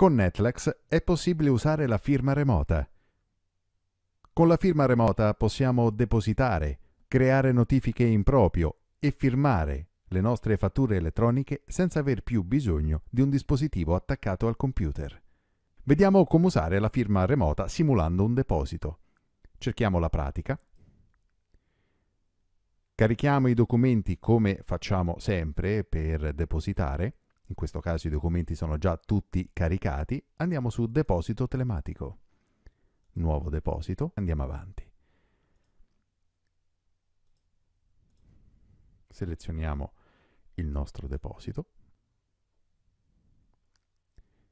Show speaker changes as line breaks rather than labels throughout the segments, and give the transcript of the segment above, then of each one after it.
Con Netflix è possibile usare la firma remota. Con la firma remota possiamo depositare, creare notifiche in proprio e firmare le nostre fatture elettroniche senza aver più bisogno di un dispositivo attaccato al computer. Vediamo come usare la firma remota simulando un deposito. Cerchiamo la pratica. Carichiamo i documenti come facciamo sempre per depositare in questo caso i documenti sono già tutti caricati, andiamo su deposito telematico. Nuovo deposito, andiamo avanti. Selezioniamo il nostro deposito.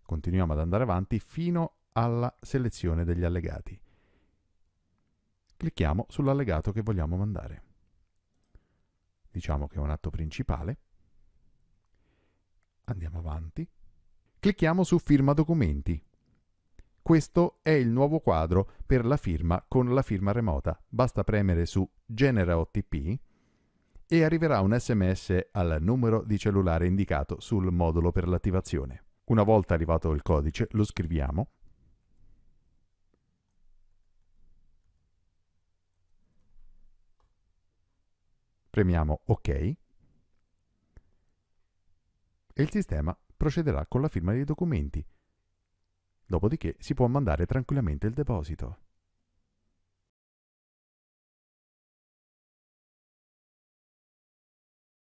Continuiamo ad andare avanti fino alla selezione degli allegati. Clicchiamo sull'allegato che vogliamo mandare. Diciamo che è un atto principale Andiamo avanti. Clicchiamo su Firma documenti. Questo è il nuovo quadro per la firma con la firma remota. Basta premere su Genera OTP e arriverà un sms al numero di cellulare indicato sul modulo per l'attivazione. Una volta arrivato il codice lo scriviamo premiamo OK e il sistema procederà con la firma dei documenti. Dopodiché si può mandare tranquillamente il deposito.